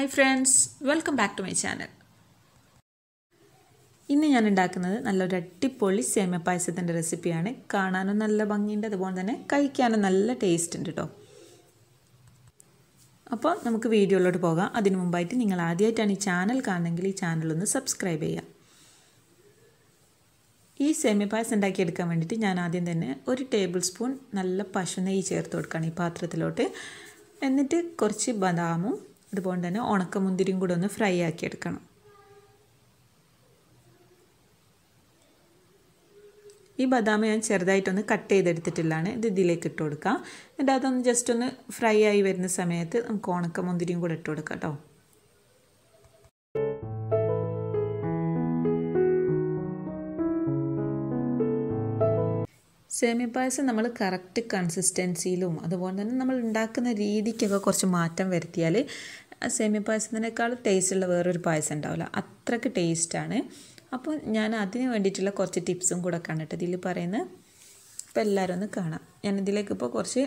hi friends welcome back to my channel ഇന്ന് ഞാൻ ഉണ്ടാക്കുന്നത് നല്ലൊരു അട്ടിപ്പൊളി സേമ്യ പായസത്തിൻ്റെ റെസിപ്പിയാണ് കാണാനും നല്ല ഭംഗിയുണ്ട് അതുപോലെ തന്നെ കഴിക്കാനും നല്ല ടേസ്റ്റ് ഉണ്ട് കേട്ടോ അപ്പോൾ നമുക്ക് വീഡിയോയിലോട്ട് പോകാം അതിനു മുമ്പായിട്ട് നിങ്ങൾ ആദ്യമായിട്ടാണ് ഈ ചാനൽ കാണുന്നെങ്കിൽ ഈ ചാനലൊന്ന് സബ്സ്ക്രൈബ് ചെയ്യാം ഈ സേമ്യ പായസം ഉണ്ടാക്കിയെടുക്കാൻ വേണ്ടിയിട്ട് ഞാൻ ആദ്യം തന്നെ ഒരു ടേബിൾ സ്പൂൺ നല്ല പശുനെയ്യ് ചേർത്ത് കൊടുക്കുകയാണ് ഈ പാത്രത്തിലോട്ട് എന്നിട്ട് കുറച്ച് ബദാമും അതുപോലെ തന്നെ ഉണക്കമുന്തിരിയും കൂടെ ഒന്ന് ഫ്രൈ ആക്കി എടുക്കണം ഈ ബദാമ ഞാൻ ചെറുതായിട്ടൊന്ന് കട്ട് ചെയ്തെടുത്തിട്ടുള്ളതാണ് ഇത് ഇതിലേക്ക് ഇട്ട് കൊടുക്കുക എന്നിട്ട് അതൊന്ന് ജസ്റ്റ് ഒന്ന് ഫ്രൈ ആയി വരുന്ന സമയത്ത് നമുക്ക് ഉണക്കമുന്തിരിയും കൂടെ ഇട്ട് കൊടുക്കാം കേട്ടോ സേമിയ പായസം നമ്മൾ കറക്റ്റ് കൺസിസ്റ്റൻസിയിലും അതുപോലെ തന്നെ നമ്മൾ ഉണ്ടാക്കുന്ന രീതിക്കൊക്കെ കുറച്ച് മാറ്റം വരുത്തിയാൽ സേമിയ പായസത്തിനേക്കാൾ ടേസ്റ്റുള്ള വേറൊരു പായസം ഉണ്ടാവില്ല അത്രയ്ക്ക് ടേസ്റ്റാണ് അപ്പോൾ ഞാൻ അതിന് വേണ്ടിയിട്ടുള്ള കുറച്ച് ടിപ്സും കൂടെ കണ്ടിട്ട് ഇതിൽ പറയുന്നത് ഇപ്പോൾ എല്ലാവരും ഒന്ന് കാണാം ഞാൻ ഇതിലേക്ക് ഇപ്പോൾ കുറച്ച്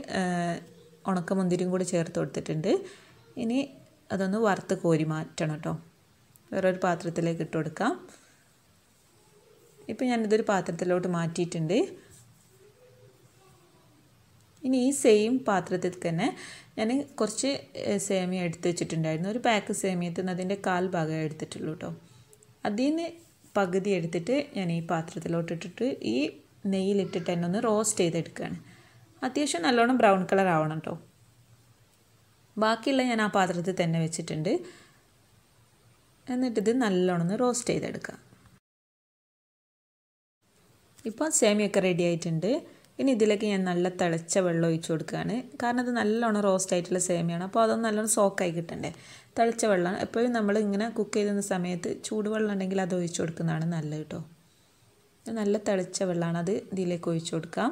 ഉണക്കമുന്തിരിയും കൂടി ചേർത്ത് കൊടുത്തിട്ടുണ്ട് ഇനി അതൊന്ന് വറുത്ത് കോരി മാറ്റണം കേട്ടോ വേറൊരു പാത്രത്തിലേക്ക് ഇട്ട് കൊടുക്കാം ഇപ്പോൾ ഞാനിതൊരു പാത്രത്തിലോട്ട് മാറ്റിയിട്ടുണ്ട് ഇനി ഈ സെയിം പാത്രത്തിൽ തന്നെ ഞാൻ കുറച്ച് സേമിയ എടുത്ത് വെച്ചിട്ടുണ്ടായിരുന്നു ഒരു പാക്ക് സേമിയത്തിൽ നിന്ന് അതിൻ്റെ കാൽ ഭാഗം എടുത്തിട്ടുള്ളൂ കേട്ടോ അതിൽ നിന്ന് പകുതി എടുത്തിട്ട് ഞാൻ ഈ പാത്രത്തിലോട്ട് ഇട്ടിട്ട് ഈ നെയ്യിലിട്ടിട്ട് തന്നെ ഒന്ന് റോസ്റ്റ് ചെയ്തെടുക്കുകയാണ് അത്യാവശ്യം നല്ലോണം ബ്രൗൺ കളർ ആവണം കേട്ടോ ബാക്കിയുള്ള ഞാൻ ആ പാത്രത്തിൽ തന്നെ വെച്ചിട്ടുണ്ട് എന്നിട്ടിത് നല്ലോണം ഒന്ന് റോസ്റ്റ് ചെയ്തെടുക്കുക ഇപ്പോൾ സേമിയൊക്കെ റെഡി ആയിട്ടുണ്ട് ഇനി ഇതിലേക്ക് ഞാൻ നല്ല തിളച്ച വെള്ളം ഒഴിച്ചു കൊടുക്കുകയാണ് കാരണം അത് നല്ലോണം റോസ്റ്റ് ആയിട്ടുള്ള സേമിയാണ് അപ്പോൾ അതൊന്ന് നല്ലോണം സോക്കായി കിട്ടണ്ടേ തിളച്ച വെള്ളമാണ് എപ്പോഴും നമ്മൾ ഇങ്ങനെ കുക്ക് ചെയ്യുന്ന സമയത്ത് ചൂടുവെള്ളം ഉണ്ടെങ്കിൽ അത് ഒഴിച്ചു കൊടുക്കുന്നതാണ് നല്ലത് കേട്ടോ നല്ല തിളച്ച വെള്ളമാണ് അത് ഇതിലേക്ക് ഒഴിച്ചു കൊടുക്കാം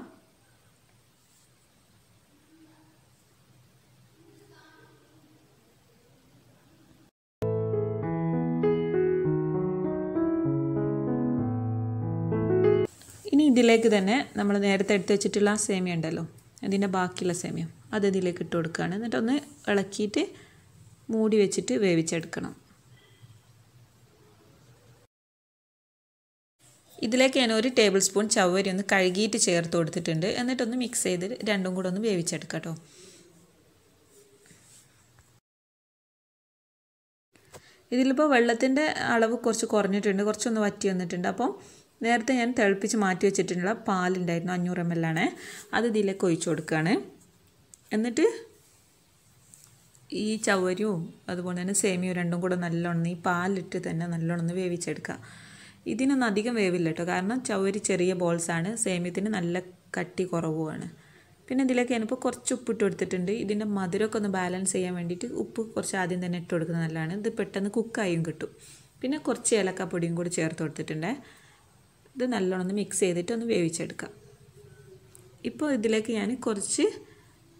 ഇതിലേക്ക് തന്നെ നമ്മൾ നേരത്തെ എടുത്ത് വെച്ചിട്ടുള്ള സേമിയ ഉണ്ടല്ലോ അതിൻ്റെ ബാക്കിയുള്ള സേമിയ അത് ഇതിലേക്ക് ഇട്ട് കൊടുക്കുകയാണ് എന്നിട്ടൊന്ന് ഇളക്കിയിട്ട് മൂടി വെച്ചിട്ട് വേവിച്ചെടുക്കണം ഇതിലേക്ക് ഞാൻ ഒരു ടേബിൾ സ്പൂൺ ചവരി ഒന്ന് കഴുകിയിട്ട് ചേർത്ത് കൊടുത്തിട്ടുണ്ട് എന്നിട്ടൊന്ന് മിക്സ് ചെയ്ത് രണ്ടും കൂടെ ഒന്ന് വേവിച്ചെടുക്കാം കേട്ടോ ഇതിലിപ്പോൾ വെള്ളത്തിൻ്റെ അളവ് കുറച്ച് കുറഞ്ഞിട്ടുണ്ട് കുറച്ചൊന്ന് വറ്റി വന്നിട്ടുണ്ട് അപ്പം നേരത്തെ ഞാൻ തിളപ്പിച്ച് മാറ്റി വെച്ചിട്ടുള്ള പാലുണ്ടായിരുന്നു അഞ്ഞൂറ് എം എൽ ആണ് അത് ഇതിലേക്ക് ഒഴിച്ചു കൊടുക്കുകയാണ് എന്നിട്ട് ഈ ചവരിയും അതുപോലെ തന്നെ സേമിയും രണ്ടും കൂടെ നല്ലോണം ഈ പാലിട്ട് തന്നെ നല്ലോണം ഒന്ന് വേവിച്ചെടുക്കുക ഇതിനൊന്നും അധികം വേവില്ല കേട്ടോ കാരണം ചവരി ചെറിയ ബോൾസാണ് സേമിയത്തിന് നല്ല കട്ടി കുറവുമാണ് പിന്നെ ഇതിലേക്ക് ഞാനിപ്പോൾ കുറച്ച് ഉപ്പ് ഇട്ട് കൊടുത്തിട്ടുണ്ട് ഇതിൻ്റെ മധുരമൊക്കെ ഒന്ന് ബാലൻസ് ചെയ്യാൻ വേണ്ടിയിട്ട് ഉപ്പ് കുറച്ച് ആദ്യം തന്നെ ഇട്ട് കൊടുക്കുന്നത് നല്ലതാണ് ഇത് പെട്ടെന്ന് കുക്കായും കിട്ടും പിന്നെ കുറച്ച് ഏലക്കാപ്പൊടിയും കൂടി ചേർത്ത് കൊടുത്തിട്ടുണ്ട് ഇത് നല്ലോണം ഒന്ന് മിക്സ് ചെയ്തിട്ട് ഒന്ന് വേവിച്ചെടുക്കാം ഇപ്പോൾ ഇതിലേക്ക് ഞാൻ കുറച്ച്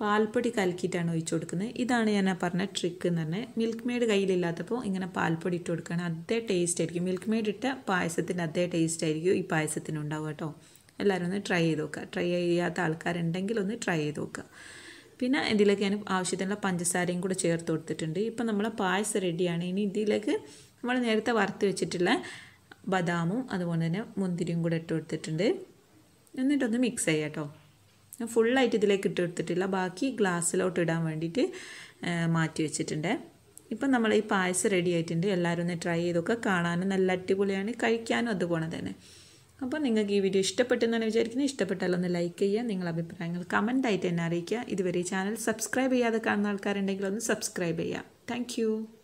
പാൽപ്പൊടി കലക്കിയിട്ടാണ് ഒഴിച്ചു കൊടുക്കുന്നത് ഇതാണ് ഞാൻ ആ പറഞ്ഞ ട്രിക്ക് എന്ന് പറഞ്ഞാൽ മിൽക്ക് മെയ്ഡ് കയ്യിലില്ലാത്തപ്പോൾ ഇങ്ങനെ പാൽപ്പൊടി ഇട്ട് കൊടുക്കുകയാണ് അതേ ടേസ്റ്റ് ആയിരിക്കും മിൽക്ക് മെയ്ഡ് ഇട്ട പായസത്തിൻ്റെ അതേ ടേസ്റ്റ് ആയിരിക്കും ഈ പായസത്തിന് ഉണ്ടാവുക കേട്ടോ എല്ലാവരും ഒന്ന് ട്രൈ ചെയ്ത് നോക്കുക ട്രൈ ചെയ്യാത്ത ആൾക്കാരുണ്ടെങ്കിൽ ഒന്ന് ട്രൈ ചെയ്ത് നോക്കുക പിന്നെ ഇതിലേക്ക് ഞാൻ ആവശ്യത്തിനുള്ള പഞ്ചസാരയും കൂടെ ചേർത്ത് കൊടുത്തിട്ടുണ്ട് ഇപ്പം നമ്മളെ പായസം റെഡിയാണ് ഇനി ഇതിലേക്ക് നമ്മൾ നേരത്തെ വറുത്ത് വെച്ചിട്ടുള്ള ബദാമും അതുപോലെ തന്നെ മുന്തിരിയും കൂടെ ഇട്ട് കൊടുത്തിട്ടുണ്ട് എന്നിട്ടൊന്ന് മിക്സ് ചെയ്യാം കേട്ടോ ഞാൻ ഫുള്ളായിട്ട് ഇതിലേക്ക് ഇട്ട് കൊടുത്തിട്ടില്ല ബാക്കി ഗ്ലാസ്സിലോട്ട് ഇടാൻ വേണ്ടിയിട്ട് മാറ്റി വെച്ചിട്ടുണ്ട് ഇപ്പം നമ്മൾ ഈ പായസം റെഡി ആയിട്ടുണ്ട് എല്ലാവരും ഒന്ന് ട്രൈ ചെയ്തൊക്കെ കാണാനും നല്ല അടിപൊളിയാണ് കഴിക്കാനും അതുപോലെ തന്നെ അപ്പോൾ നിങ്ങൾക്ക് ഈ വീഡിയോ ഇഷ്ടപ്പെട്ടെന്നാണ് വിചാരിക്കുന്നത് ഇഷ്ടപ്പെട്ടാൽ ഒന്ന് ലൈക്ക് ചെയ്യുക നിങ്ങളുടെ അഭിപ്രായങ്ങൾ കമൻ്റ് ആയിട്ട് തന്നെ അറിയിക്കുക ഇതുവരെ ഈ ചാനൽ സബ്സ്ക്രൈബ് ചെയ്യാതെ കാണുന്ന ആൾക്കാരുണ്ടെങ്കിൽ ഒന്ന് സബ്സ്ക്രൈബ് ചെയ്യുക താങ്ക്